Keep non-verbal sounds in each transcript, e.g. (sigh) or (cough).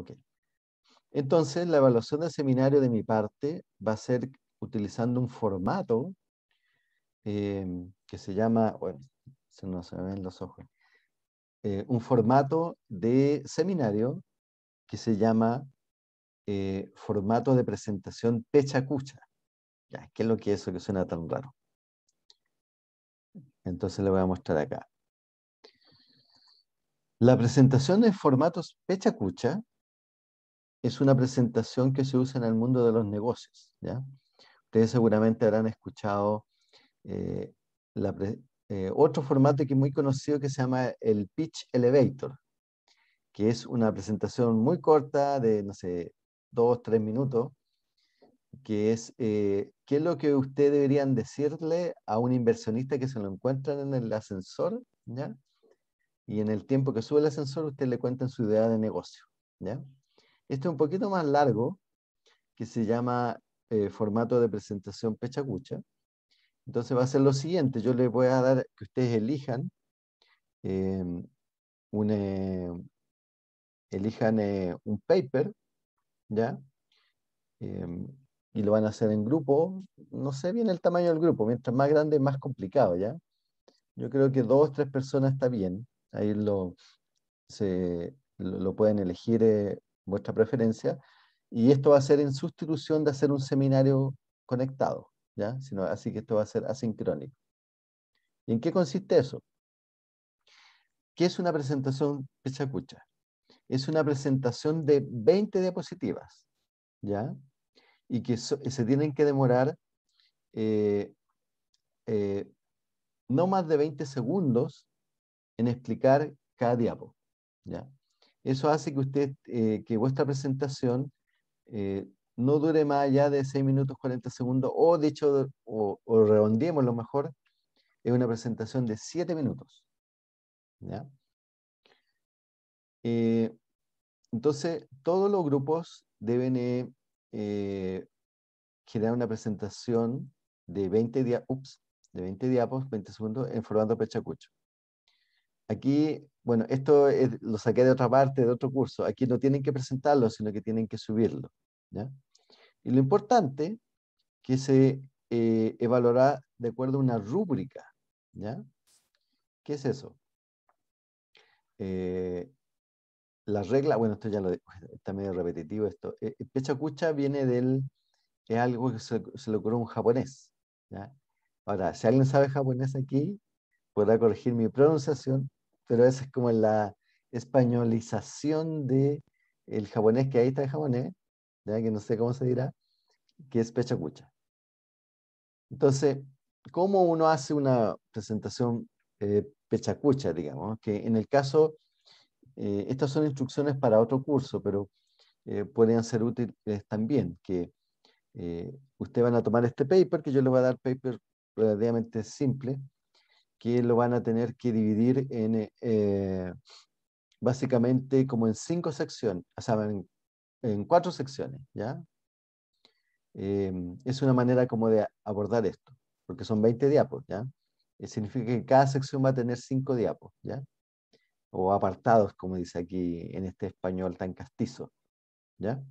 Ok. Entonces, la evaluación del seminario de mi parte va a ser utilizando un formato eh, que se llama, bueno, se no se me ven los ojos, eh, un formato de seminario que se llama eh, formato de presentación pechacucha. Ya, ¿Qué es lo que es eso que suena tan raro? Entonces le voy a mostrar acá. La presentación de formatos Pecha pechacucha es una presentación que se usa en el mundo de los negocios. ¿ya? Ustedes seguramente habrán escuchado eh, eh, otro formato que muy conocido que se llama el Pitch Elevator, que es una presentación muy corta de, no sé, dos, tres minutos, que es eh, qué es lo que ustedes deberían decirle a un inversionista que se lo encuentran en el ascensor, ¿ya? Y en el tiempo que sube el ascensor, usted le cuenta su idea de negocio, ¿ya? Este es un poquito más largo, que se llama eh, formato de presentación pechacucha. Entonces va a ser lo siguiente, yo les voy a dar que ustedes elijan em, un, eh, elijan eh, un paper, ¿ya? Em, y lo van a hacer en grupo, no sé bien el tamaño del grupo, mientras más grande más complicado, ¿ya? Yo creo que dos, o tres personas está bien, ahí lo, lo pueden elegir vuestra preferencia, y esto va a ser en sustitución de hacer un seminario conectado, ¿ya? Sino, así que esto va a ser asincrónico. ¿Y en qué consiste eso? ¿Qué es una presentación pechacucha? Es una presentación de 20 diapositivas, ¿ya? Y que se tienen que demorar eh, eh, no más de 20 segundos en explicar cada diapo, ¿ya? Eso hace que usted, eh, que vuestra presentación eh, no dure más allá de 6 minutos 40 segundos, o dicho, o, o redondeemos lo mejor, es una presentación de 7 minutos. Eh, entonces, todos los grupos deben generar una presentación de 20, de 20 diapos, 20 segundos, en formato pechacucho. Aquí bueno, esto lo saqué de otra parte, de otro curso. Aquí no tienen que presentarlo, sino que tienen que subirlo. Y lo importante que se eh, evaluará de acuerdo a una rúbrica. ¿Qué es eso? Eh, la regla, bueno, esto ya lo está medio repetitivo esto. Eh, pecha cucha viene del, es algo que se, se le ocurrió un japonés. ¿ya? Ahora, si alguien sabe japonés aquí, podrá corregir mi pronunciación pero esa es como la españolización de el japonés que ahí está el japonés, ¿ya? que no sé cómo se dirá, que es pechacucha. Entonces, ¿cómo uno hace una presentación eh, pechacucha, digamos? Que en el caso, eh, estas son instrucciones para otro curso, pero podrían eh, pueden ser útiles también, que ustedes van a tomar este paper, que yo le voy a dar paper relativamente simple, que lo van a tener que dividir en eh, eh, básicamente como en cinco secciones, o sea, en, cuatro secciones, ¿ya? Em, es una manera como de abordar esto, porque son 20 diapos, ¿ya? Eh, significa que cada sección va a tener cinco diapos, ¿ya? O apartados, como dice aquí en este español tan castizo, ¿ya?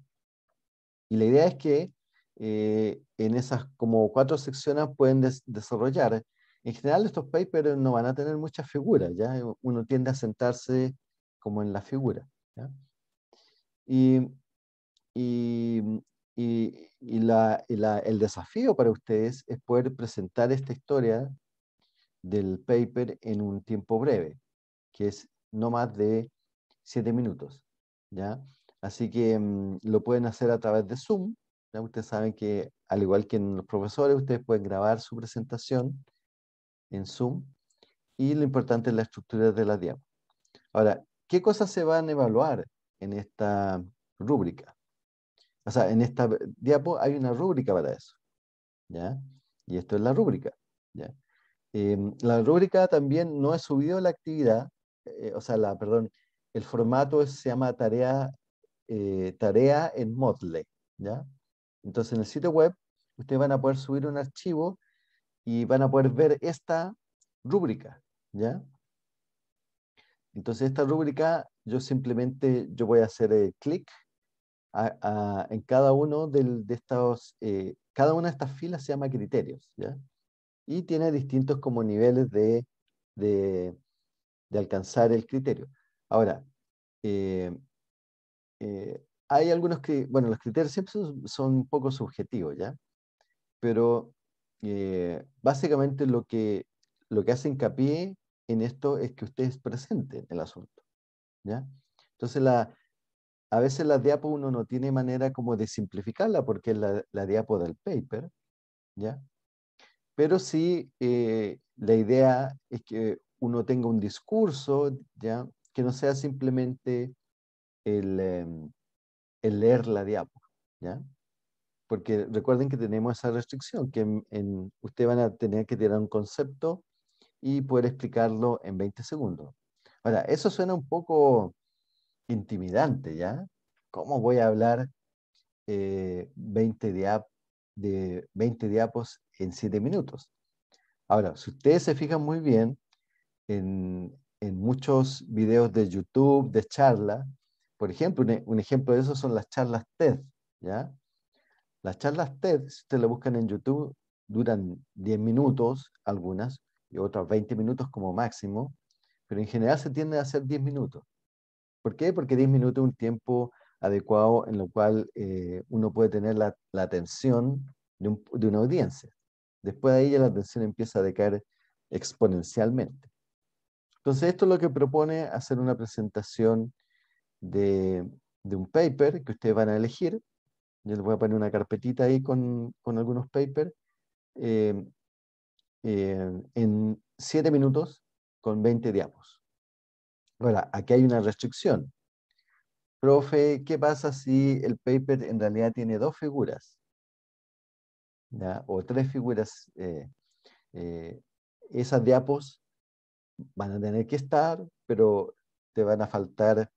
Y la idea es que en esas como cuatro secciones pueden desarrollar en general estos papers no van a tener muchas figuras, ¿ya? Eh, uno tiende a sentarse como en la figura, Y, y, mm, y, la, el desafío para ustedes es poder presentar esta historia del paper en un tiempo breve, que es no más de siete minutos, ¿ya? Así que mm, lo pueden hacer a través de Zoom, ¿ya? Ustedes saben que, al igual que en los profesores, ustedes pueden grabar su presentación en Zoom y lo importante es la estructura de la diapo. Ahora, ¿qué cosas se van a evaluar en esta rúbrica? O sea, en esta diapo hay una rúbrica para eso. ¿ya? Y esto es la rúbrica. ¿ya? Em, la rúbrica también no he subido la actividad, eh, o sea, la, perdón, el formato se llama tarea, eh, tarea en Motley. ¿ya? Entonces, en el sitio web, ustedes van a poder subir un archivo y van a poder ver esta rúbrica, ¿ya? Entonces esta rúbrica yo simplemente yo voy a hacer eh, clic en cada uno de estos, eh, cada una de estas filas se llama criterios, ¿ya? Y tiene distintos como niveles de, de, de alcanzar el criterio. Ahora, eh, hay algunos que, bueno, los criterios siempre son, son un poco subjetivos, ¿ya? Pero eh, básicamente lo que, lo que hace hincapié en esto es que ustedes presenten el asunto. ¿ya? Entonces, la, a veces la diapo uno no tiene manera como de simplificarla porque es la, la diapo del paper, ¿ya? Pero sí eh, la idea es que uno tenga un discurso, ¿ya? Que no sea simplemente el, em, el leer la diapo, ¿ya? porque recuerden que tenemos esa restricción, que en, ustedes van a tener que tirar un concepto y poder explicarlo en 20 segundos. Ahora, eso suena un poco intimidante, ¿ya? ¿Cómo voy a hablar 20 eh, de 20 diapos en 7 minutos? Ahora, si ustedes se fijan muy bien, en, muchos videos de YouTube, de charla, por ejemplo, un, un ejemplo de eso son las charlas TED, ¿ya? Las charlas TED, si ustedes las buscan en YouTube, duran 10 minutos algunas y otras 20 minutos como máximo, pero en general se tiende a hacer 10 minutos. ¿Por qué? Porque 10 minutos es un tiempo adecuado en lo cual eh, uno puede tener la, atención de, una audiencia. Después de ahí la atención empieza a decaer exponencialmente. Entonces esto es lo que propone hacer una presentación de, de un paper que ustedes van a elegir yo les voy a poner una carpetita ahí con, algunos papers, eh, eh, en 7 minutos con 20 diapos. Ahora, aquí hay una restricción. Profe, ¿qué pasa si el paper en realidad tiene dos figuras? O tres figuras. Eh, esas diapos van a tener que estar, pero te van a faltar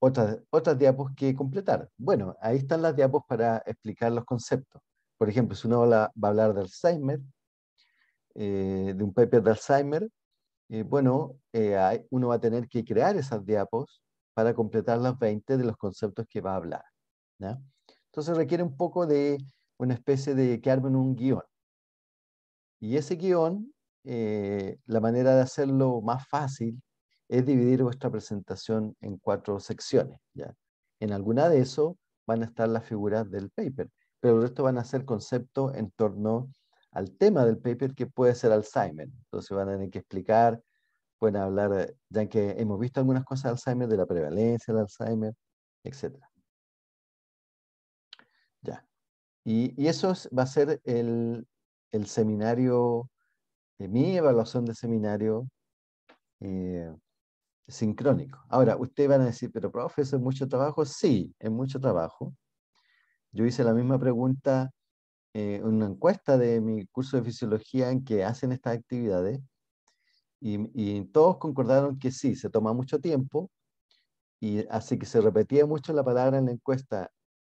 otras, otras diapos que completar. Bueno, ahí están las diapos para explicar los conceptos. Por ejemplo, si uno va a hablar de Alzheimer, eh, de un paper de Alzheimer, eh, bueno, eh, uno va a tener que crear esas diapos para completar las 20 de los conceptos que va a hablar. Entonces requiere un poco de una especie de que armen un guión. Y ese guión, la manera de hacerlo más fácil es dividir vuestra presentación en cuatro secciones. ¿ya? En alguna de eso van a estar las figuras del paper, pero el resto van a ser conceptos en torno al tema del paper que puede ser Alzheimer. Entonces van a tener que explicar, pueden hablar, ya que hemos visto algunas cosas de Alzheimer, de la prevalencia del Alzheimer, etc. Ya. Y, eso va a ser el, seminario, eh, mi evaluación de seminario eh, sincrónico. Ahora, ustedes van a decir, pero profe, ¿eso es mucho trabajo? Sí, es mucho trabajo. Yo hice la misma pregunta eh, en una encuesta de mi curso de fisiología en que hacen estas actividades y, y todos concordaron que sí, se toma mucho tiempo y así que se repetía mucho la palabra en la encuesta,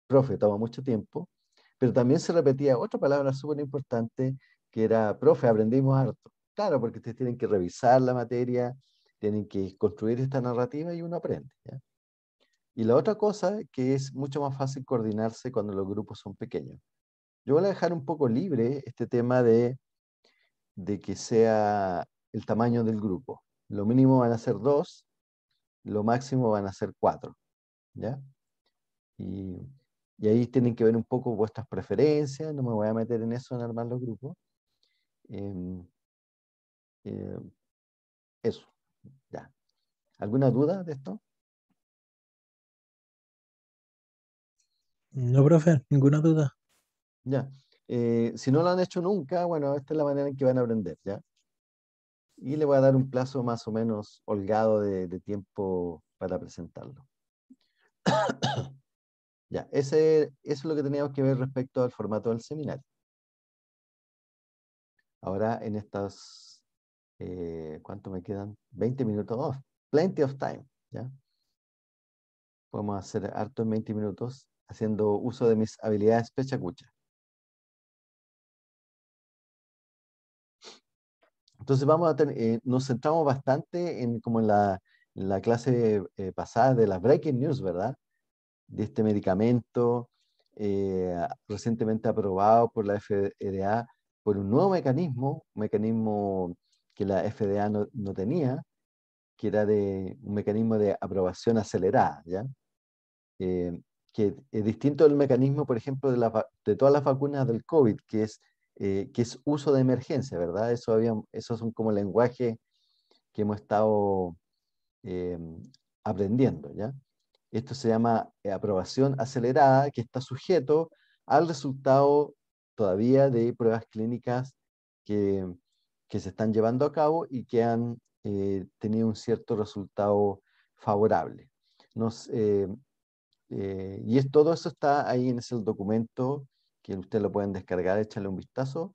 profe, toma mucho tiempo, pero también se repetía otra palabra súper importante que era, profe, aprendimos harto. Claro, porque ustedes tienen que revisar la materia, tienen que construir esta narrativa y uno aprende. Y la otra cosa que es mucho más fácil coordinarse cuando los grupos son pequeños. Yo voy a dejar un poco libre este tema de, de que sea el tamaño del grupo. Lo mínimo van a ser dos, lo máximo van a ser cuatro. ¿ya? Y, ahí tienen que ver un poco vuestras preferencias, no me voy a meter en eso, en armar los grupos. Em, eh, eso. Ya. ¿Alguna duda de esto? No, profe, ninguna duda. Ya. Eh, si no lo han hecho nunca, bueno, esta es la manera en que van a aprender, ¿ya? Y le voy a dar un plazo más o menos holgado de, tiempo para presentarlo. (coughs) ya, eso es lo que teníamos que ver respecto al formato del seminario. Ahora, en estas eh, ¿cuánto me quedan? 20 minutos, oh, plenty of time, ¿ya? Podemos hacer harto en 20 minutos haciendo uso de mis habilidades pechacucha. Entonces vamos a tener, eh, nos centramos bastante en como en la, clase eh, pasada de las breaking news, ¿verdad? De este medicamento recientemente aprobado por la FDA por un nuevo mecanismo, un mecanismo que la FDA no, tenía, que era de un mecanismo de aprobación acelerada, ¿ya? Eh, que es distinto del mecanismo, por ejemplo, de, todas las vacunas del COVID, que es, eh, que es uso de emergencia, ¿verdad? Eso, había, eso son como lenguaje que hemos estado em, aprendiendo, ¿ya? Esto se llama eh, aprobación acelerada, que está sujeto al resultado todavía de pruebas clínicas que que se están llevando a cabo y que han eh, tenido un cierto resultado favorable. Nos, eh, eh, y es, todo eso está ahí en ese documento que ustedes lo pueden descargar, echarle un vistazo.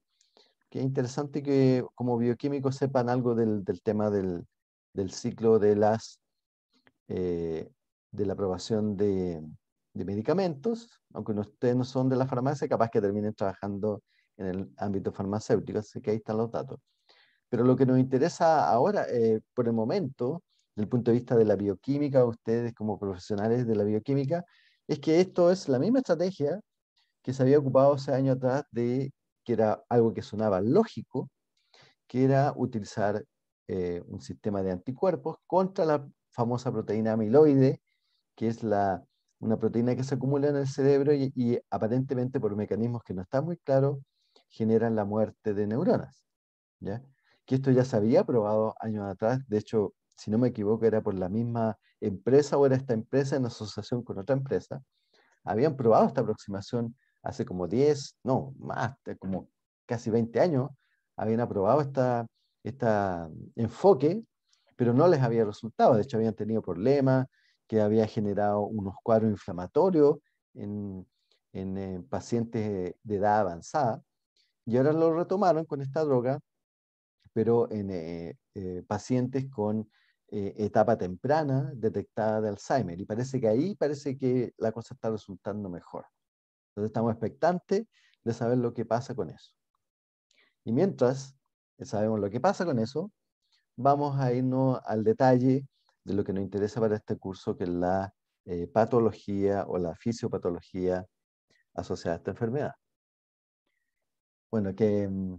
Que es interesante que como bioquímicos sepan algo del, tema del, ciclo de, las, de la aprobación de, medicamentos, aunque ustedes no son de la farmacia, capaz que terminen trabajando en el ámbito farmacéutico, así que ahí están los datos. Pero lo que nos interesa ahora, eh, por el momento, desde el punto de vista de la bioquímica, ustedes como profesionales de la bioquímica, es que esto es la misma estrategia que se había ocupado hace años atrás de que era algo que sonaba lógico, que era utilizar eh, un sistema de anticuerpos contra la famosa proteína amiloide, que es una proteína que se acumula en el cerebro y, y aparentemente por mecanismos que no están muy claros generan la muerte de neuronas. ¿ya? que esto ya se había probado años atrás, de hecho, si no me equivoco, era por la misma empresa o era esta empresa en asociación con otra empresa, habían probado esta aproximación hace como 10, no, más, eh, como casi 20 años, habían aprobado este enfoque, pero no les había resultado, de hecho habían tenido problemas, que había generado unos cuadros inflamatorios en eh, pacientes de edad avanzada, y ahora lo retomaron con esta droga pero en eh, eh, pacientes con eh, etapa temprana detectada de Alzheimer. Y parece que ahí parece que la cosa está resultando mejor. Entonces estamos expectantes de saber lo que pasa con eso. Y mientras sabemos lo que pasa con eso, vamos a irnos al detalle de lo que nos interesa para este curso, que es la patología o la fisiopatología asociada a esta enfermedad. Bueno, que mm,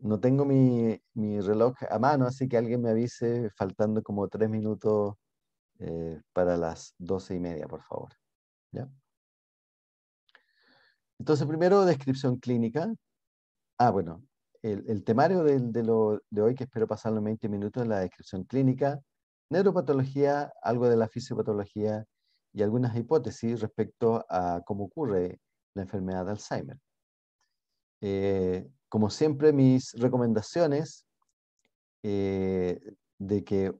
no tengo mi, reloj a mano, así que alguien me avise faltando como tres minutos eh, para las doce y media, por favor. ¿Ya? Entonces, primero, descripción clínica. Ah, bueno, el, el temario de, de hoy, que espero pasarlo en 20 minutos, es la descripción clínica, neuropatología, algo de la fisiopatología y algunas hipótesis respecto a cómo ocurre la enfermedad de Alzheimer. Eh, como siempre, mis recomendaciones eh, de que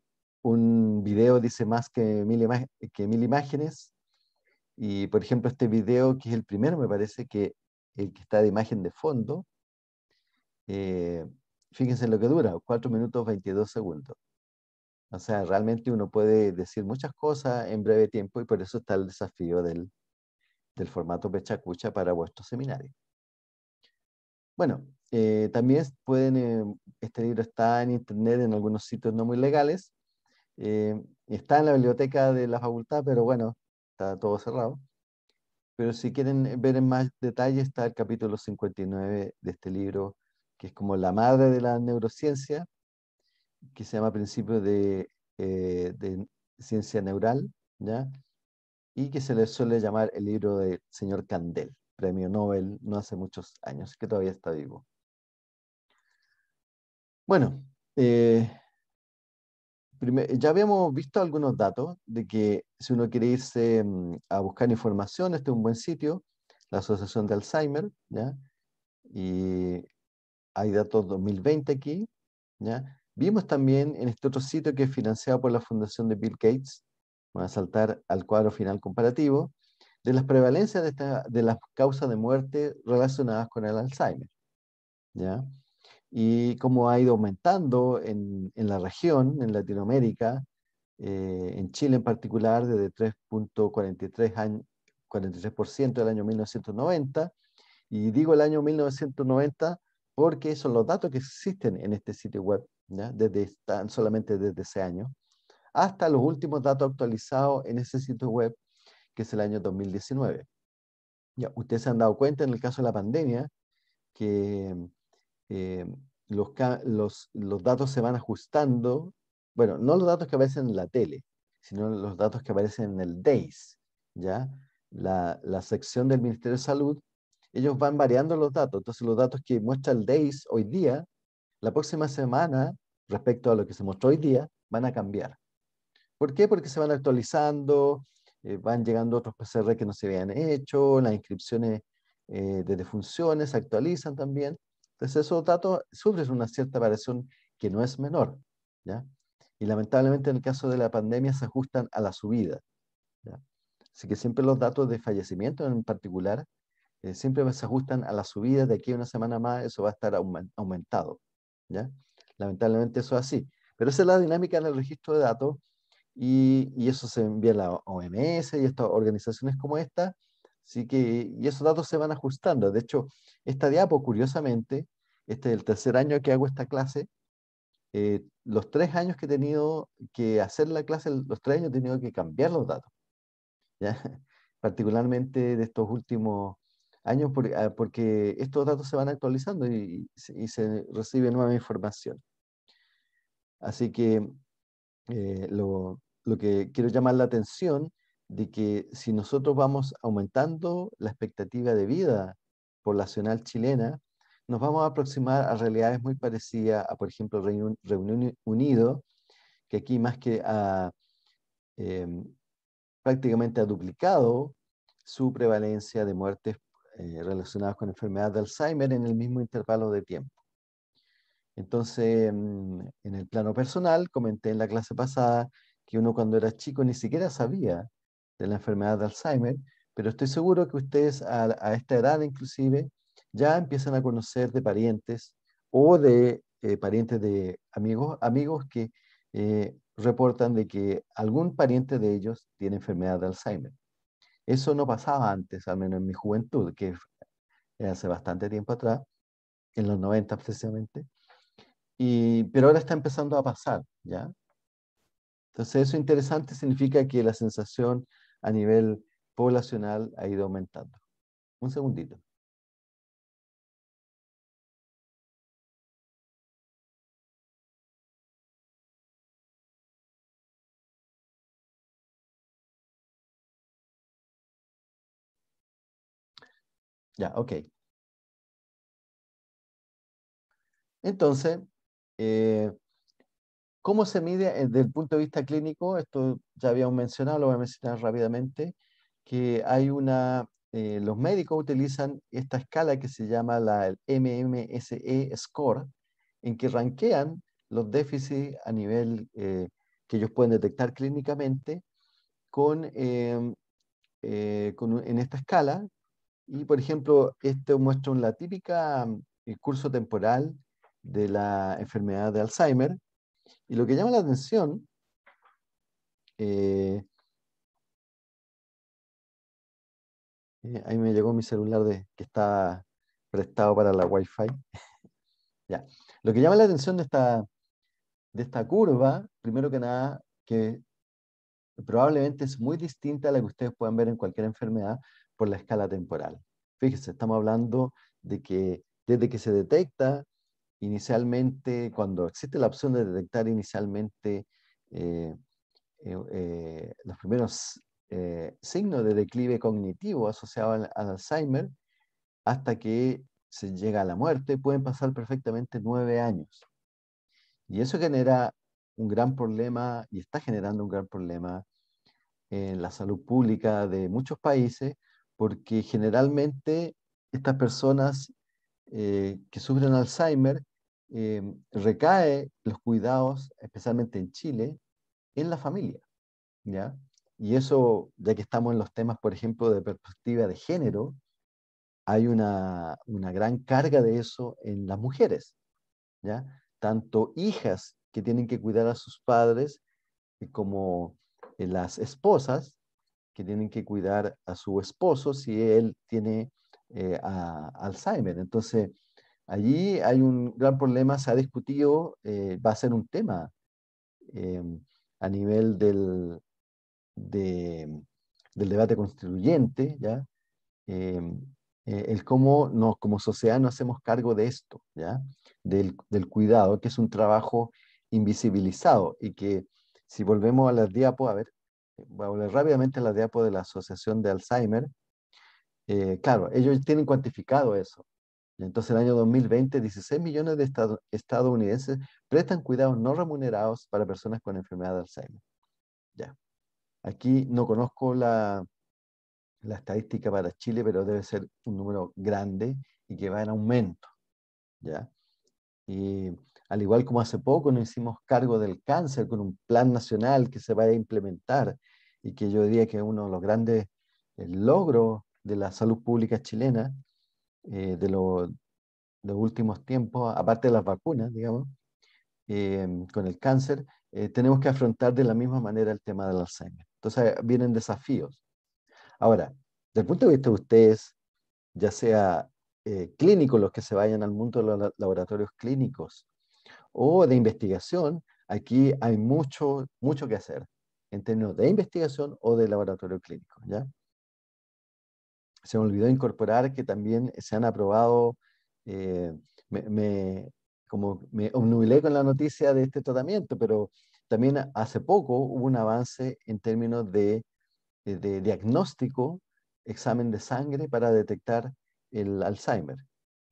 un video dice más que mil, que mil imágenes. Y, por ejemplo, este video, que es el primero, me parece que el eh, que está de imagen de fondo, eh, fíjense lo que dura, 4 minutos 22 segundos. O sea, realmente uno puede decir muchas cosas en breve tiempo y por eso está el desafío del, del formato Pechacucha para vuestro seminario. Bueno, eh, también pueden, eh, este libro está en internet en algunos sitios no muy legales. Eh, está en la biblioteca de la facultad, pero bueno, está todo cerrado. Pero si quieren ver en más detalle, está el capítulo 59 de este libro, que es como la madre de la neurociencia, que se llama Principios de, Ciencia Neural, ¿ya? y que se le suele llamar el libro del señor Candel, premio Nobel no hace muchos años, que todavía está vivo. Bueno, eh, ya habíamos visto algunos datos de que si uno quiere irse mm, a buscar información, este es un buen sitio, la Asociación de Alzheimer, ¿ya? Y hay datos 2020 aquí, ¿ya? Vimos también en este otro sitio que es financiado por la Fundación de Bill Gates, voy a saltar al cuadro final comparativo, de las prevalencias de, de las causas de muerte relacionadas con el Alzheimer, ¿ya? y cómo ha ido aumentando en, en la región, en Latinoamérica, eh, en Chile en particular, desde 3.43% del año 1990. Y digo el año 1990 porque son los datos que existen en este sitio web, desde, tan solamente desde ese año, hasta los últimos datos actualizados en ese sitio web, que es el año 2019. Ya, ustedes se han dado cuenta en el caso de la pandemia que eh, los, los, los, datos se van ajustando, bueno, no los datos que aparecen en la tele, sino los datos que aparecen en el DAIS, ¿ya? La, la sección del Ministerio de Salud, ellos van variando los datos, entonces los datos que muestra el DAIS hoy día, la próxima semana, respecto a lo que se mostró hoy día, van a cambiar. ¿Por qué? Porque se van actualizando, eh, van llegando otros PCR que no se habían hecho, las inscripciones eh, de defunciones se actualizan también. Entonces esos datos sufren una cierta variación que no es menor, ¿ya? Y lamentablemente en el caso de la pandemia se ajustan a la subida, ¿ya? Así que siempre los datos de fallecimiento en particular eh, siempre se ajustan a la subida, de aquí a una semana más eso va a estar aumentado, ¿ya? Lamentablemente eso es así. Pero esa es la dinámica en el registro de datos y, eso se envía a la OMS y estas organizaciones como esta y esos datos se van ajustando. De hecho, esta diapo, curiosamente, este es el tercer año que hago esta clase. Eh, los tres años que he tenido que hacer la clase, los tres años he tenido que cambiar los datos. (laughs) Particularmente de estos últimos años, ah, porque estos datos se van actualizando y, se recibe nueva información. Así que eh, lo, lo que quiero llamar la atención de que si nosotros vamos aumentando la expectativa de vida poblacional chilena, nos vamos a aproximar a realidades muy parecidas a, por ejemplo, Reino, Unido, que aquí más que a, em, prácticamente ha duplicado su prevalencia de muertes eh, relacionadas con enfermedad de Alzheimer en el mismo intervalo de tiempo. Entonces, mm, en el plano personal, comenté en la clase pasada que uno cuando era chico ni siquiera sabía de la enfermedad de Alzheimer, pero estoy seguro que ustedes a, esta edad inclusive ya empiezan a conocer de parientes o de eh, parientes de amigos, amigos que eh, reportan de que algún pariente de ellos tiene enfermedad de Alzheimer. Eso no pasaba antes, al menos en mi juventud, que eh, hace bastante tiempo atrás, en los 90 precisamente, y, pero ahora está empezando a pasar, ¿ya? Entonces eso interesante significa que la sensación a nivel poblacional ha ido aumentando. Un segundito. Ya, ok. Entonces, eh, ¿Cómo se mide eh, desde el punto de vista clínico? Esto ya habíamos mencionado, lo voy a mencionar rápidamente, que hay una, eh, los médicos utilizan esta escala que se llama la el MMSE score, en que ranquean los déficits a nivel eh, que ellos pueden detectar clínicamente con, em, en esta escala. Y, por ejemplo, este muestra la típica mm, curso temporal de la enfermedad de Alzheimer, y lo que llama la atención eh, eh, ahí me llegó mi celular de, que está prestado para la Wi-Fi. (laughs) ya. Lo que llama la atención de esta, de esta curva, primero que nada, que probablemente es muy distinta a la que ustedes puedan ver en cualquier enfermedad por la escala temporal. Fíjense, estamos hablando de que desde que se detecta inicialmente, cuando existe la opción de detectar inicialmente eh, eh, eh, los primeros signos de declive cognitivo asociado al, Alzheimer, hasta que se llega a la muerte, pueden pasar perfectamente nueve años. Y eso genera un gran problema y está generando un gran problema en la salud pública de muchos países, porque generalmente estas personas eh, que sufren Alzheimer eh, recae los cuidados, especialmente en Chile, en la familia. Y eso, ya que estamos en los temas, por ejemplo, de perspectiva de género, hay una, gran carga de eso en las mujeres. ¿ya? Tanto hijas que tienen que cuidar a sus padres eh, como las esposas que tienen que cuidar a su esposo si él tiene eh, a Alzheimer. Entonces, allí hay un gran problema, se ha discutido, eh, va a ser un tema eh, a nivel del, del debate constituyente, ¿ya? el cómo nos, como sociedad nos hacemos cargo de esto, ¿ya? Del, del cuidado, que es un trabajo invisibilizado y que si volvemos a las diapos, a ver, voy a volver rápidamente a las diapos de la Asociación de Alzheimer, eh, claro, ellos tienen cuantificado eso. Entonces, el año 2020, 16 millones de estadounidenses prestan cuidados no remunerados para personas con enfermedad de Alzheimer. Ya. Aquí no conozco la, estadística para Chile, pero debe ser un número grande y que va en aumento. ¿ya? Y al igual como hace poco nos hicimos cargo del cáncer con un plan nacional que se va a implementar y que yo diría que uno de los grandes eh, logros de la salud pública chilena eh, de, los últimos tiempos, aparte de las vacunas, digamos, eh, con el cáncer, eh, tenemos que afrontar de la misma manera el tema del Alzheimer. Entonces vienen desafíos. Ahora, del punto de vista de ustedes, ya sea clínicos los que se vayan al mundo de los laboratorios clínicos o de investigación, aquí hay mucho, mucho que hacer en términos de investigación o de laboratorio clínico. ¿ya? se me olvidó incorporar que también se han aprobado, eh, me, como me obnubilé con la noticia de este tratamiento, pero también hace poco hubo un avance en términos eh, de, diagnóstico, examen de sangre para detectar el Alzheimer,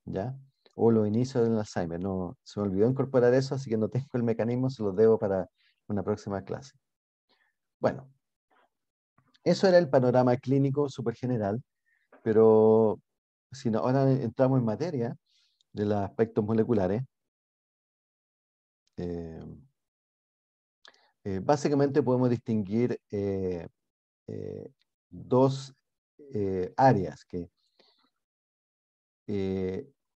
¿ya? O los inicios del Alzheimer. No, se me olvidó incorporar eso, así que no tengo el mecanismo, se lo debo para una próxima clase. Bueno, eso era el panorama clínico súper general. Pero si ahora entramos en materia de los aspectos moleculares, eh, eh, básicamente podemos distinguir eh, dos áreas que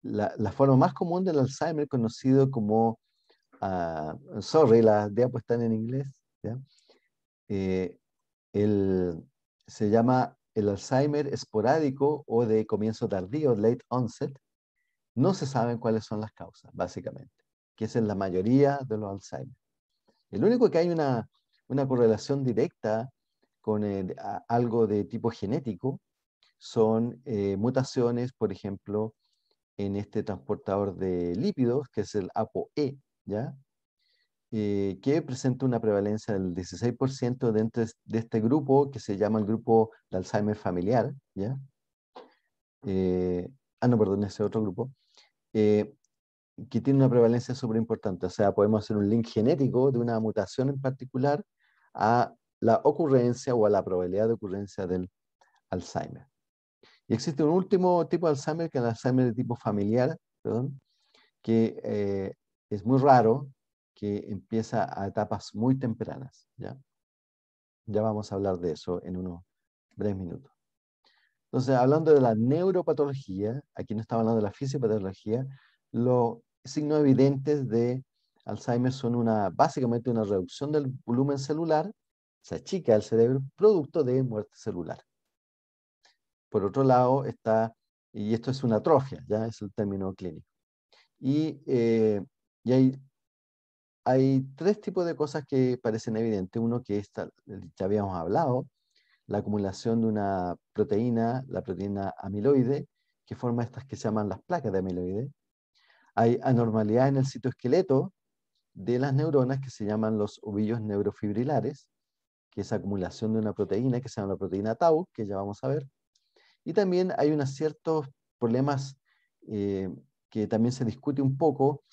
la, forma más común del Alzheimer conocido como ah, sorry, las diapos están en inglés se llama el Alzheimer esporádico o de comienzo tardío, late onset, no se saben cuáles son las causas, básicamente, que es en la mayoría de los Alzheimer. El único que hay una, correlación directa con eh, algo de tipo genético son eh, mutaciones, por ejemplo, en este transportador de lípidos, que es el ApoE, ¿ya? Eh, que presenta una prevalencia del 16% dentro de este grupo que se llama el grupo de Alzheimer familiar. ¿ya? Eh, ah, no, perdón, ese otro grupo. Eh, que tiene una prevalencia súper importante. O sea, podemos hacer un link genético de una mutación en particular a la ocurrencia o a la probabilidad de ocurrencia del Alzheimer. Y existe un último tipo de Alzheimer, que es el Alzheimer de tipo familiar, que es muy raro, que empieza a etapas muy tempranas. ¿ya? ya vamos a hablar de eso en unos breves minutos. Entonces, hablando de la neuropatología, aquí no estamos hablando de la fisiopatología, los signos evidentes de Alzheimer son una, básicamente una reducción del volumen celular, se achica el cerebro, producto de muerte celular. Por otro lado, está, y esto es una atrofia, ya es el término clínico. y eh, hay hay tres tipos de cosas que parecen evidentes. Uno que ya habíamos hablado, la acumulación de una proteína, la proteína amiloide, que forma estas que se llaman las placas de amiloide. Hay anormalidad en el citoesqueleto de las neuronas que se llaman los ovillos neurofibrilares, que es acumulación de una proteína que se llama la proteína tau, que ya vamos a ver. Y también hay unos ciertos problemas eh, que también se discute un poco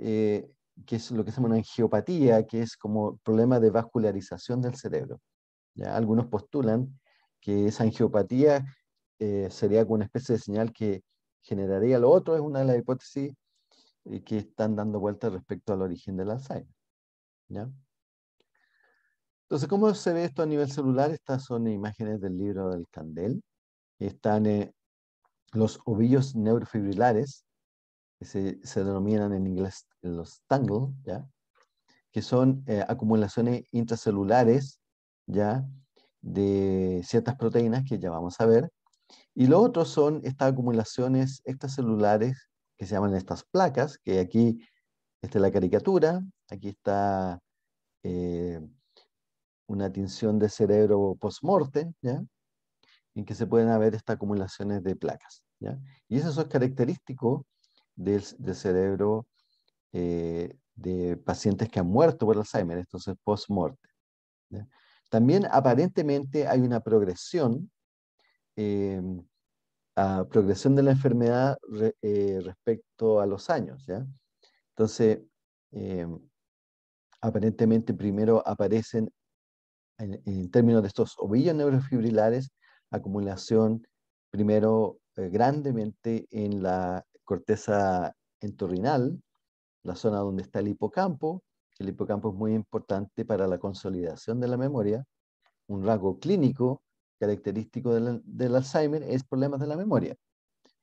eh, que es lo que se llama una angiopatía, que es como problema de vascularización del cerebro. Algunos postulan que esa angiopatía eh, sería una especie de señal que generaría lo otro, es una de las hipótesis eh, que están dando vueltas respecto al origen del Alzheimer. ¿ya? Entonces, ¿cómo se ve esto a nivel celular? Estas son imágenes del libro del Candel. Están eh, los ovillos neurofibrilares, que se, denominan en inglés los tangles, ¿ya? que son eh, acumulaciones intracelulares ¿ya? de ciertas proteínas que ya vamos a ver. Y lo otro son estas acumulaciones extracelulares que se llaman estas placas, que aquí está la caricatura, aquí está eh, una tinción de cerebro post-morte, en que se pueden ver estas acumulaciones de placas. ¿ya? Y eso es característico del, cerebro eh, de pacientes que han muerto por Alzheimer, entonces post-morte. También aparentemente hay una progresión, eh, progresión de la enfermedad eh, respecto a los años. Entonces, aparentemente primero aparecen en, términos de estos ovillos neurofibrilares, acumulación primero grandemente en la corteza entorrinal, la zona donde está el hipocampo. El hipocampo es muy importante para la consolidación de la memoria. Un rasgo clínico característico del, Alzheimer es problemas de la memoria,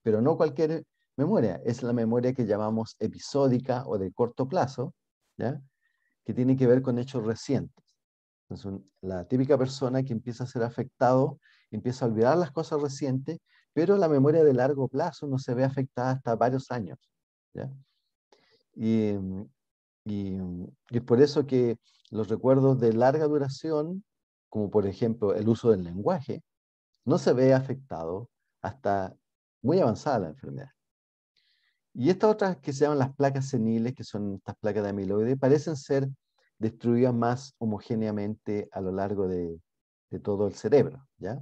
pero no cualquier memoria, es la memoria que llamamos episódica o de corto plazo, ¿ya? que tiene que ver con hechos recientes. Entonces, la típica persona que empieza a ser afectado, empieza a olvidar las cosas recientes pero la memoria de largo plazo no se ve afectada hasta varios años. Y, es por eso que los recuerdos de larga duración, como por ejemplo el uso del lenguaje, no se ve afectado hasta muy avanzada la enfermedad. Y estas otras que se llaman las placas seniles, que son estas placas de amiloide, parecen ser destruidas más homogéneamente a lo largo de, de todo el cerebro, ¿ya?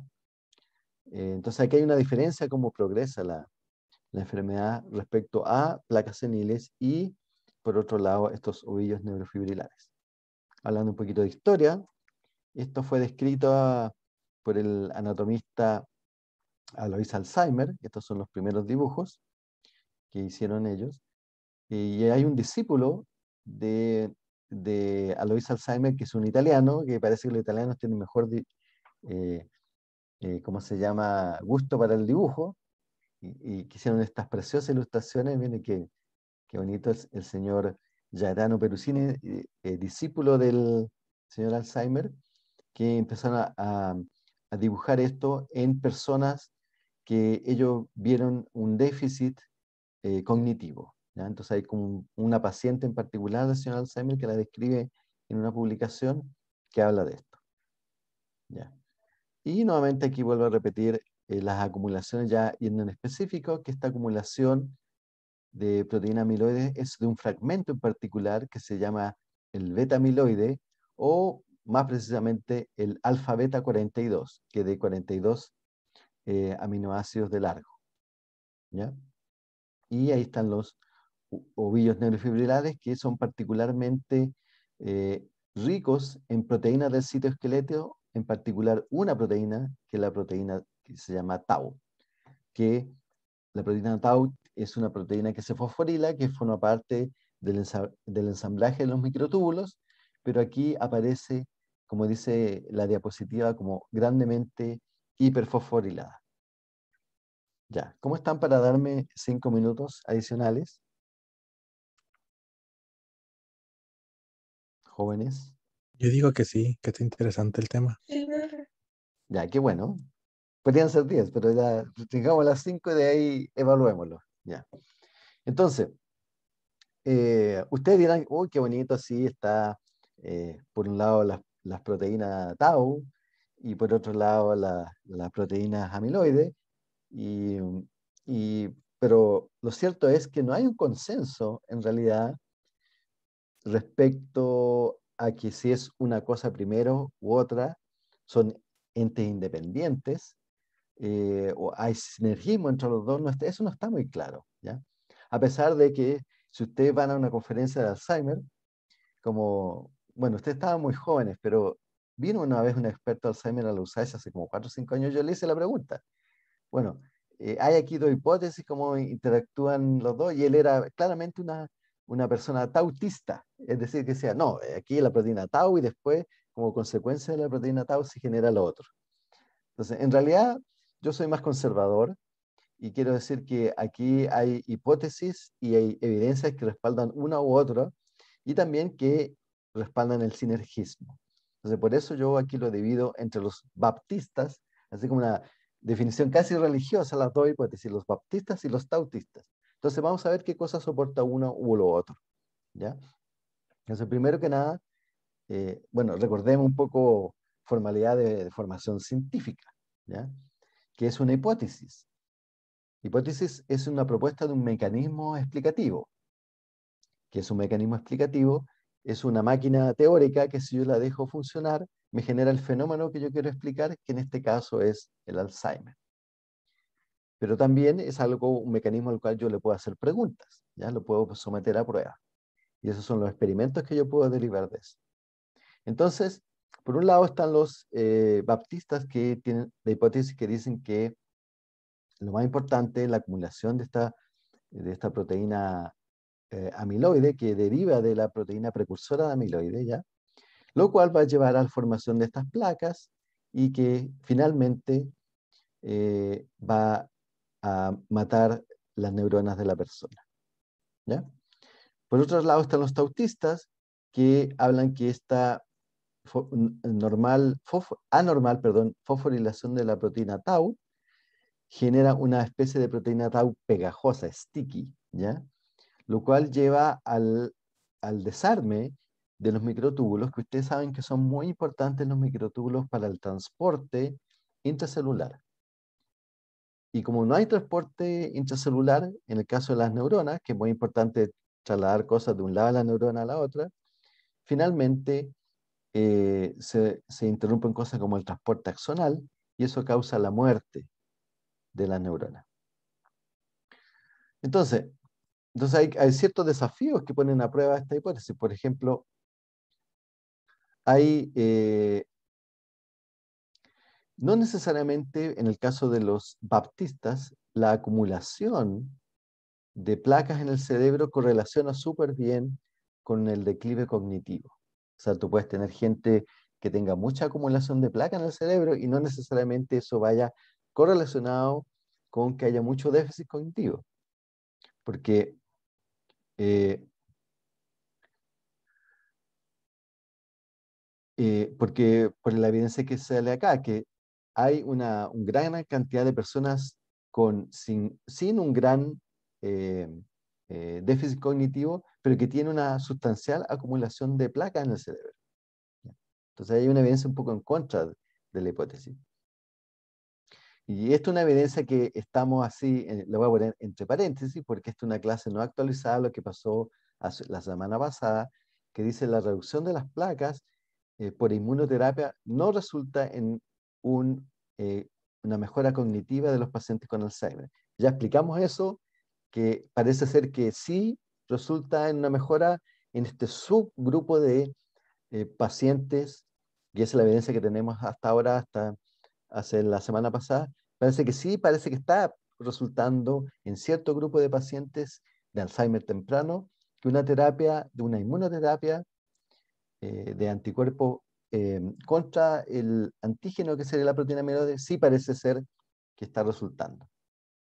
Eh, entonces aquí hay una diferencia cómo progresa la, enfermedad respecto a placas seniles y, por otro lado, estos ovillos neurofibrilares. Hablando un poquito de historia, esto fue descrito por el anatomista Alois Alzheimer, estos son los primeros dibujos que hicieron ellos, y hay un discípulo de, Alois Alzheimer que es un italiano, que parece que los italianos tienen mejor eh, eh, ¿cómo se llama?, gusto para el dibujo, y, que hicieron estas preciosas ilustraciones, miren qué, qué bonito es el señor Yadano Perusini, eh, eh, discípulo del señor Alzheimer, que empezaron a, dibujar esto en personas que ellos vieron un déficit eh, cognitivo. Entonces hay como una paciente en particular del señor Alzheimer que la describe en una publicación que habla de esto. ¿ya? Y nuevamente aquí vuelvo a repetir eh, las acumulaciones ya y en específico, que esta acumulación de proteína amiloide es de un fragmento en particular que se llama el beta amiloide o más precisamente el alfa beta 42, que de 42 eh, aminoácidos de largo. Y ahí están los ovillos neurofibrilares que son particularmente eh, ricos en proteínas del sitio en particular una proteína, que es la proteína que se llama tau, que la proteína tau es una proteína que se fosforila, que forma parte del, ensamblaje de los microtúbulos, pero aquí aparece, como dice la diapositiva, como grandemente hiperfosforilada. Ya, ¿cómo están para darme cinco minutos adicionales? Jóvenes. Yo digo que sí, que está interesante el tema. Ya, qué bueno. Podrían ser 10, pero ya tengamos pues, las 5 y de ahí evaluémoslo. Ya. Entonces, eh, ustedes dirán, uy, qué bonito, sí, está eh, por un lado las, proteínas tau y por otro lado las proteínas amiloides, y, y, pero lo cierto es que no hay un consenso en realidad respecto a que si es una cosa primero u otra, son entes independientes, eh, o hay sinergismo entre los dos, no eso no está muy claro. ¿ya? A pesar de que si ustedes van a una conferencia de Alzheimer, como, bueno, ustedes estaban muy jóvenes, pero vino una vez un experto de Alzheimer a la USAID hace como 4 o 5 años, yo le hice la pregunta. Bueno, eh, hay aquí dos hipótesis, cómo interactúan los dos, y él era claramente una una persona tautista, es decir, que sea, no, eh, aquí la proteína tau y después, como consecuencia de la proteína tau, se genera lo otro. Entonces, en realidad, yo soy más conservador y quiero decir que aquí hay hipótesis y hay evidencias que respaldan una u otra y también que respaldan el sinergismo. Entonces, por eso yo aquí lo divido entre los baptistas, así como una definición casi religiosa, las dos hipótesis, los baptistas y los tautistas. Entonces vamos a ver qué cosas soporta uno u lo otro. ¿ya? Entonces, primero que nada, eh, bueno, recordemos un poco formalidad de, formación científica, ¿ya? que es una hipótesis. Hipótesis es una propuesta de un mecanismo explicativo, que es un mecanismo explicativo, es una máquina teórica que si yo la dejo funcionar, me genera el fenómeno que yo quiero explicar, que en este caso es el Alzheimer pero también es algo, un mecanismo al cual yo le puedo hacer preguntas, ya lo puedo someter a prueba. Y esos son los experimentos que yo puedo derivar de eso. Entonces, por un lado están los eh, baptistas que tienen la hipótesis que dicen que lo más importante es la acumulación de esta, de esta proteína eh, amiloide que deriva de la proteína precursora de amiloide, ¿ya? lo cual va a llevar a la formación de estas placas y que finalmente eh, va a matar las neuronas de la persona. Por otro lado están los tautistas que hablan que esta normal, anormal perdón, fosforilación de la proteína tau genera una especie de proteína tau pegajosa, sticky, ¿ya? lo cual lleva al, al desarme de los microtúbulos, que ustedes saben que son muy importantes los microtúbulos para el transporte intracelular. Y como no hay transporte intracelular, en el caso de las neuronas, que es muy importante trasladar cosas de un lado de la neurona a la otra, finalmente eh, se, interrumpen cosas como el transporte axonal y eso causa la muerte de la neurona. Entonces, entonces hay, ciertos desafíos que ponen a prueba esta hipótesis. Por ejemplo, hay eh, no necesariamente en el caso de los baptistas, la acumulación de placas en el cerebro correlaciona súper bien con el declive cognitivo. O sea, tú puedes tener gente que tenga mucha acumulación de placas en el cerebro y no necesariamente eso vaya correlacionado con que haya mucho déficit cognitivo. Porque eh, eh, porque por la evidencia que sale acá, que hay una, gran cantidad de personas con, sin, un gran eh, eh, déficit cognitivo, pero que tiene una sustancial acumulación de placas en el cerebro. Entonces hay una evidencia un poco en contra de la hipótesis. Y esto es una evidencia que estamos así, eh, la voy a poner entre paréntesis, porque esta es una clase no actualizada, lo que pasó hace, la semana pasada, que dice la reducción de las placas por inmunoterapia no resulta en eh, una mejora cognitiva de los pacientes con Alzheimer. Ya explicamos eso, que parece ser que sí resulta en una mejora en este subgrupo de eh, pacientes, esa es la evidencia que tenemos hasta ahora, hasta hace la semana pasada, parece que sí, parece que está resultando en cierto grupo de pacientes de Alzheimer temprano que una terapia, de una inmunoterapia eh, de anticuerpo eh, contra el antígeno que sería la proteína amiloide, sí parece ser que está resultando.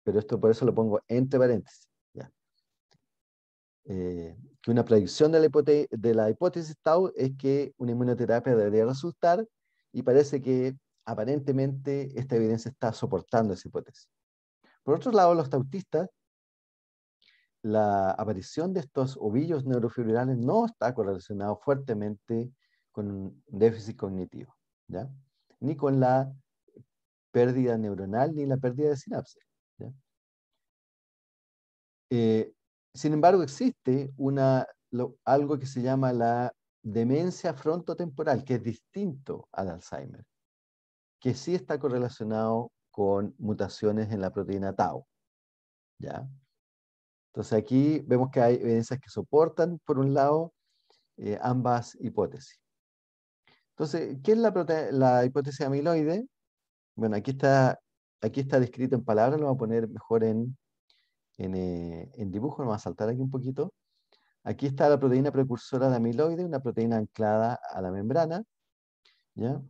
Pero esto por eso lo pongo entre paréntesis. Eh, que una predicción de la, hipótesis Tau es que una inmunoterapia debería resultar y parece que aparentemente esta evidencia está soportando esa hipótesis. Por otro lado, los tautistas, la aparición de estos ovillos neurofibrilares no está correlacionado fuertemente con un déficit cognitivo, Ni con la pérdida neuronal ni la pérdida de sinapsis. Eh, sin embargo, existe una, algo que se llama la demencia frontotemporal, que es distinto al Alzheimer, que sí está correlacionado con mutaciones en la proteína tau. ¿ya? Entonces aquí vemos que hay evidencias que soportan, por un lado, eh, ambas hipótesis. Entonces, ¿qué es la, la hipótesis amiloide? Bueno, aquí está, aquí está descrito en palabras, lo voy a poner mejor en, en, eh, en dibujo, a saltar aquí un poquito. Aquí está la proteína precursora de amiloide, una proteína anclada a la membrana, ¿ya?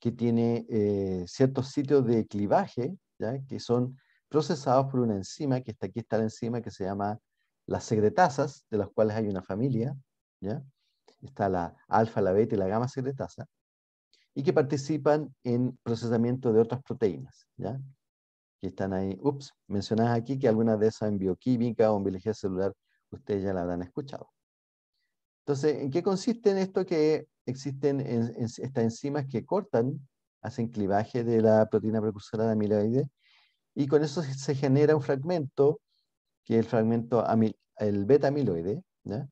que tiene eh, ciertos sitios de clivaje, ¿ya? que son procesados por una enzima, que está aquí está la enzima que se llama las secretasas, de las cuales hay una familia, ¿ya? está la alfa, la beta y la gamma secretasa, y que participan en procesamiento de otras proteínas, ¿ya? Que están ahí, ups, mencionadas aquí que algunas de esas en bioquímica o en biología celular ustedes ya la habrán escuchado. Entonces, ¿en qué consiste en esto que existen estas enzimas que cortan, hacen clivaje de la proteína precursora de amiloide, y con eso se genera un fragmento, que es el fragmento el beta amiloide, ¿ya?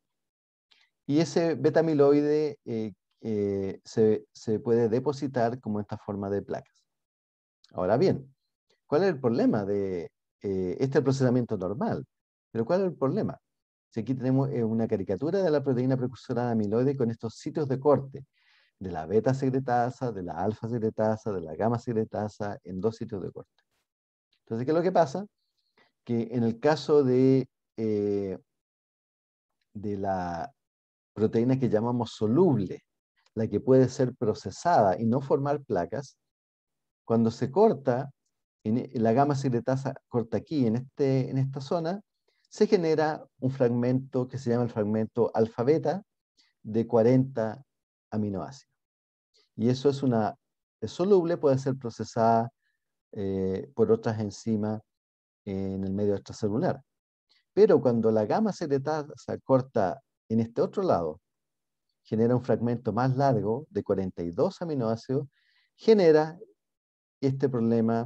Y ese beta amiloide eh, eh, se, puede depositar como esta forma de placas. Ahora bien, ¿cuál es el problema de eh, este procesamiento normal? Pero ¿cuál es el problema? Si aquí tenemos una caricatura de la proteína precursora de amiloide con estos sitios de corte, de la beta secretasa, de la alfa secretasa, de la gamma secretasa, en dos sitios de corte. Entonces, ¿qué es lo que pasa? Que en el caso de, de la proteína que llamamos soluble, la que puede ser procesada y no formar placas, cuando se corta, en e, la gama secretasa corta aquí, en, este, en esta zona, se genera un fragmento que se llama el fragmento alfabeta de 40 aminoácidos. Y eso es una soluble, puede ser procesada eh, por otras enzimas en el medio extracelular. Pero cuando la gama secretasa corta en este otro lado, genera un fragmento más largo de 42 aminoácidos, genera este problema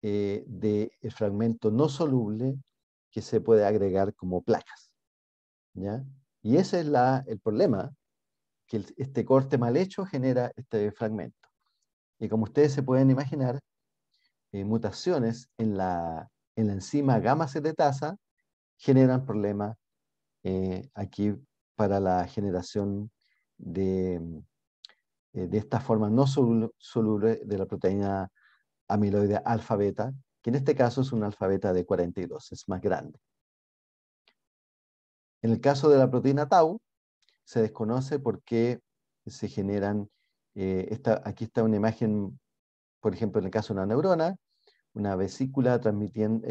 del eh, de fragmento no soluble que se puede agregar como placas. Y ese es el problema, que este corte mal hecho genera este fragmento. Y como ustedes se pueden imaginar, eh, mutaciones en la, en la enzima gamma cetetasa generan problemas eh, aquí para la generación de, mm, eh, de esta forma no soluble de la proteína amiloide alfa beta, que en este caso es un alfa beta de 42, es más grande. En el caso de la proteína tau, se desconoce por qué se generan, eh, aquí está una imagen, por ejemplo, en el caso de una neurona, una vesícula transmitiendo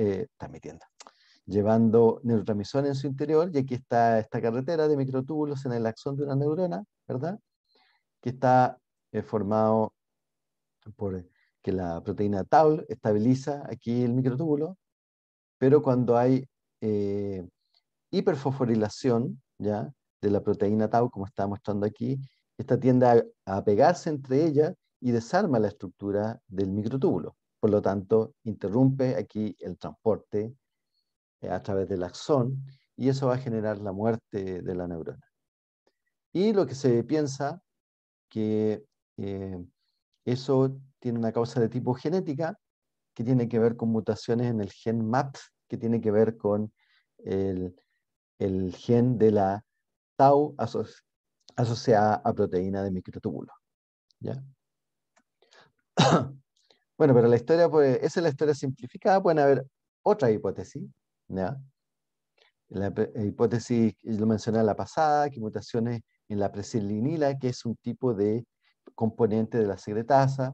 llevando neurotransmisores en su interior, y aquí está esta carretera de microtúbulos en el axón de una neurona, ¿verdad? Que está eh, formado por que la proteína Tau estabiliza aquí el microtúbulo, pero cuando hay eh, hiperfosforilación ¿ya? de la proteína Tau, como está mostrando aquí, esta tiende a, a pegarse entre ellas y desarma la estructura del microtúbulo. Por lo tanto, interrumpe aquí el transporte eh, a través del axón y eso va a generar la muerte de la neurona. Y lo que se piensa que eh, eso tiene una causa de tipo genética que tiene que ver con mutaciones en el gen MAP, que tiene que ver con el, gen de la tau asociada a proteína de microtúbulo. (coughs) bueno, pero la historia, pues, esa es la historia simplificada, pueden haber otra hipótesis, la eh, hipótesis, lo mencioné en la pasada, que mutaciones en la presilinila que es un tipo de componente de la secretasa.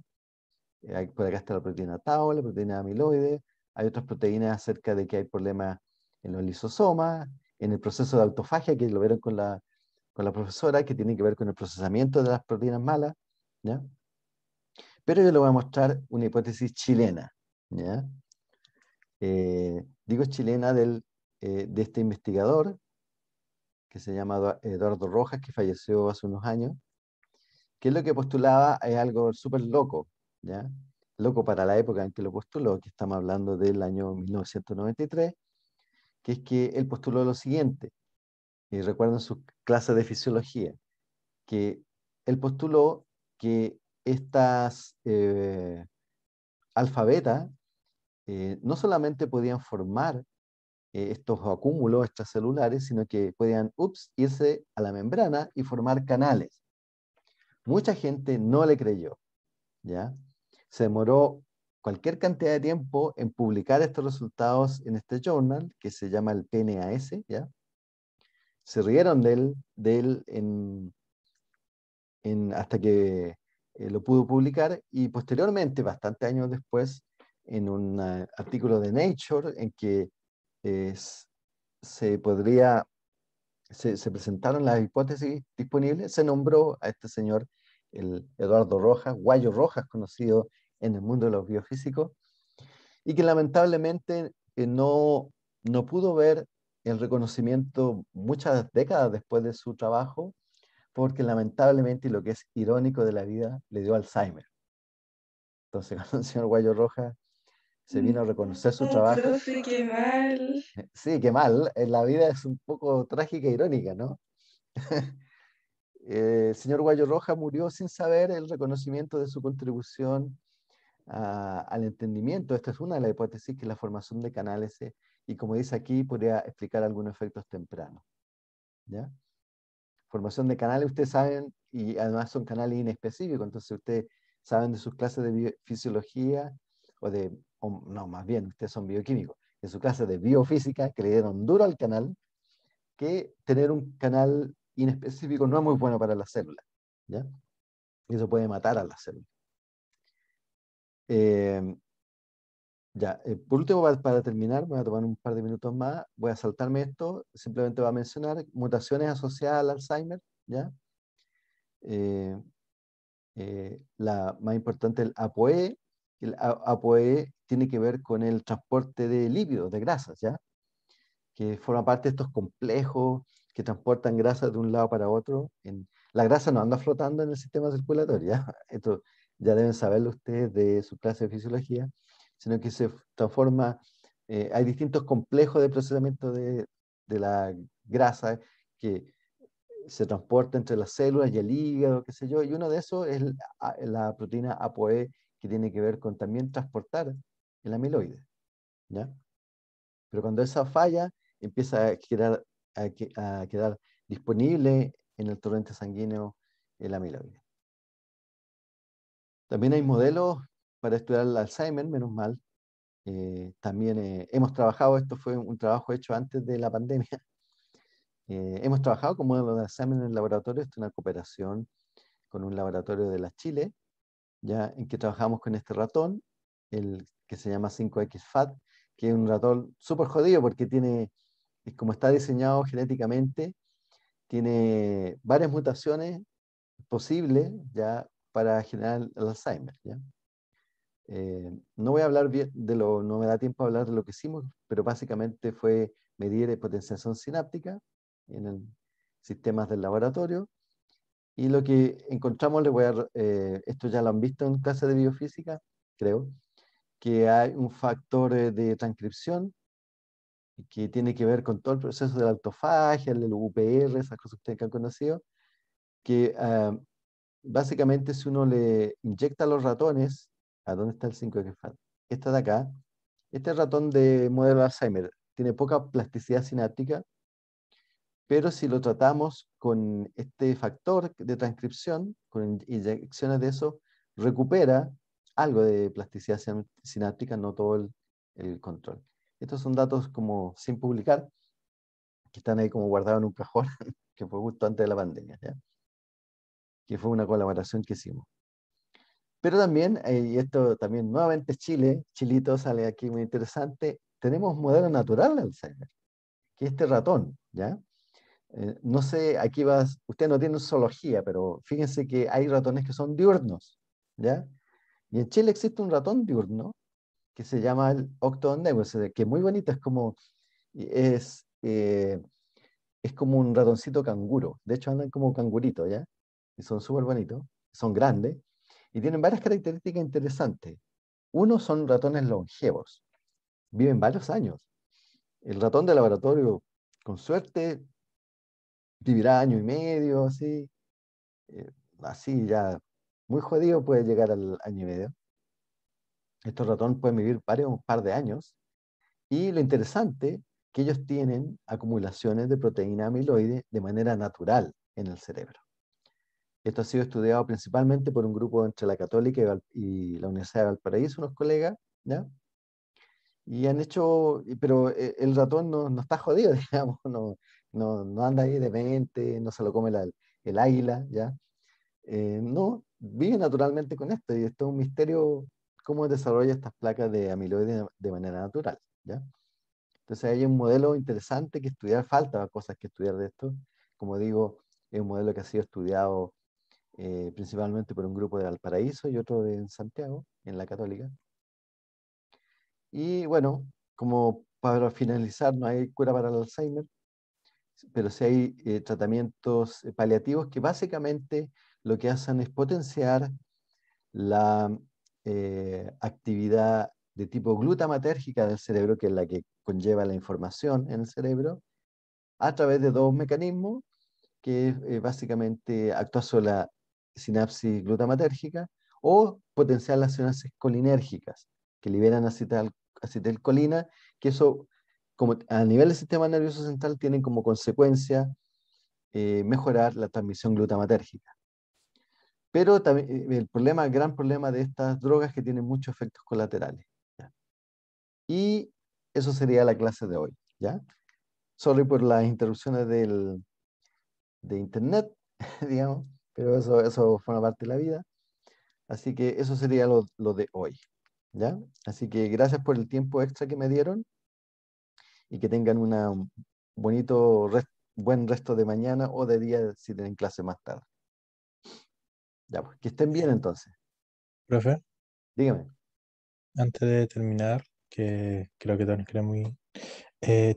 Eh, por acá está la proteína tau, la proteína amiloide. Hay otras proteínas acerca de que hay problemas en los lisosomas, en el proceso de autofagia, que lo vieron con la, con la profesora, que tiene que ver con el procesamiento de las proteínas malas. ¿ya? Pero yo le voy a mostrar una hipótesis chilena. ¿ya? Eh, digo chilena, eh, de este investigador que se llama Eduardo Rojas, que falleció hace unos años, que lo que postulaba es algo súper loco, ¿ya? loco para la época en que lo postuló, que estamos hablando del año 1993, que es que él postuló lo siguiente, y recuerden su clase de fisiología, que él postuló que estas eh, alfabetas eh, no solamente podían formar eh, estos acúmulos extracelulares, sino que podían ups, irse a la membrana y formar canales. Mucha gente no le creyó, ¿ya? Se demoró cualquier cantidad de tiempo en publicar estos resultados en este journal, que se llama el PNAS, ¿ya? Se rieron de él, en, hasta que eh, lo pudo publicar y posteriormente, bastantes años después, en un eh, artículo de Nature en que eh, se podría, se, presentaron las hipótesis disponibles, se nombró a este señor, el Eduardo Rojas, Guayo Rojas, conocido en el mundo de los biofísicos, y que lamentablemente eh, no, no pudo ver el reconocimiento muchas décadas después de su trabajo, porque lamentablemente, lo que es irónico de la vida, le dio Alzheimer. Entonces, (laughs) cuando el señor Guayo Rojas se vino a reconocer su oh, trabajo. Sí, qué mal. Sí, qué mal. Eh, la vida es un poco trágica e irónica, ¿no? (laughs) el eh, señor Guayo Roja murió sin saber el reconocimiento de su contribución ah, al entendimiento. Esta es una de las hipótesis que la formación de canales, eh, y como dice aquí, podría explicar algunos efectos tempranos. ¿Ya? Formación de canales, ustedes saben, y además son canales inespecíficos, entonces ustedes saben de sus clases de fisiología o de no, más bien, ustedes son bioquímicos, en su clase de biofísica, creyeron duro al canal, que tener un canal inespecífico no es muy bueno para las células. ¿ya? Y eso puede matar a las células. Eh, ya, eh, por último, para, terminar, voy a tomar un par de minutos más, voy a saltarme esto, simplemente voy a mencionar mutaciones asociadas al Alzheimer, ¿ya? Eh, la más importante, el APOE, el APOE tiene que ver con el transporte de lípidos, de grasas, ¿ya? Que forma parte de estos complejos que transportan grasas de un lado para otro. En, la grasa no anda flotando en el sistema circulatorio, ¿ya? (laughs) Esto ya deben saberlo ustedes de su clase de fisiología, sino que se transforma, eh, hay distintos complejos de procesamiento de, la grasa que se transporta entre las células y el hígado, qué sé yo, y uno de esos es la proteína APOE que tiene que ver con también transportar el amiloide. ¿ya? Pero cuando esa falla empieza a quedar, disponible en el torrente sanguíneo el amiloide. También hay modelos para estudiar el Alzheimer, menos mal. Eh, también eh, hemos trabajado, esto fue un, trabajo hecho antes de la pandemia. (laughs) Eh, hemos trabajado con modelos de Alzheimer en el laboratorio, esto es una cooperación con un laboratorio de la Chile, ya en que trabajamos con este ratón, el que se llama 5XFAT, que es un ratón súper jodido porque tiene, como está diseñado genéticamente, tiene varias mutaciones posibles ya para generar Alzheimer. Eh, no voy a hablar de lo, no me da tiempo a hablar de lo que hicimos, pero básicamente fue medir potenciación sináptica en el, sistemas del laboratorio y lo que encontramos, le voy a, eh, esto ya lo han visto en clase de biofísica, creo, que hay un factor eh, de transcripción que tiene que ver con todo el proceso de la autofagia, el UPR, esas cosas que ustedes han conocido, que ah, básicamente si uno le inyecta a los ratones, ¿a dónde está el 5 de Esta de acá, este ratón de modelo Alzheimer tiene poca plasticidad sináptica, pero si lo tratamos con este factor de transcripción, con inyecciones de eso, recupera algo de plasticidad sináptica, no todo el, control. Estos son datos como sin publicar, que están ahí como guardados en un cajón, (laughs) que fue justo antes de la pandemia, que fue una colaboración que hicimos. Pero también, eh, y esto también nuevamente Chile, Chilito sale aquí muy interesante, tenemos modelo natural de Alzheimer, que este ratón, ¿ya? Eh, no sé, aquí vas, usted no tiene zoología, pero fíjense que hay ratones que son diurnos, ¿ya? Y en Chile existe un ratón diurno que se llama el de que es muy bonito, es como, es, eh, es como un ratoncito canguro, de hecho andan como cangurito, ¿ya? Y son súper bonitos, son grandes, y tienen varias características interesantes. Uno son ratones longevos, viven varios años. El ratón de laboratorio, con suerte, vivirá año y medio, así. Eh, así ya, muy jodido puede llegar al año y medio. Estos ratones pueden vivir varios, un par de años. Y lo interesante, que ellos tienen acumulaciones de proteína amiloide de manera natural en el cerebro. Esto ha sido estudiado principalmente por un grupo entre la Católica y, la Universidad de Valparaíso, unos colegas, ¿ya? Y han hecho, pero eh, el ratón no está jodido, (laughs) digamos, no, no, anda ahí de mente, no se lo come la, el águila, ¿ya? Eh, no, vive naturalmente con esto y esto es un misterio cómo desarrolla estas placas de amiloide de manera natural, ¿ya? Entonces hay un modelo interesante que estudiar, falta cosas que estudiar de esto. Como digo, es un modelo que ha sido estudiado eh, principalmente por un grupo de Valparaíso y otro de Santiago, en la Católica. Y bueno, como para finalizar, no hay cura para el Alzheimer, pero sí hay eh, tratamientos eh, paliativos que básicamente lo que hacen es potenciar la eh, actividad de tipo glutamatérgica del cerebro, que es la que conlleva la información en el cerebro, a través de dos mecanismos, que básicamente actúa sobre la sinapsis glutamatérgica o potenciar las sinapsis colinérgicas, que liberan acetil acetilcolina, que eso a nivel del sistema nervioso central tienen como consecuencia eh, mejorar la transmisión glutamatérgica. Pero también, eh, el problema, gran problema de estas drogas que tienen muchos efectos colaterales. Y eso sería la clase de hoy. ¿ya? Sorry por las interrupciones del, de internet, (laughs) digamos, pero eso, eso una parte de la vida. Así que eso sería lo, lo de hoy. ¿ya? Así que gracias por el tiempo extra que me dieron y que tengan un bonito, buen resto de mañana o de día si tienen clase más tarde. Ya, pues, que estén bien entonces. Profe. Dígame. Antes de terminar, que creo que también creo muy... Eh,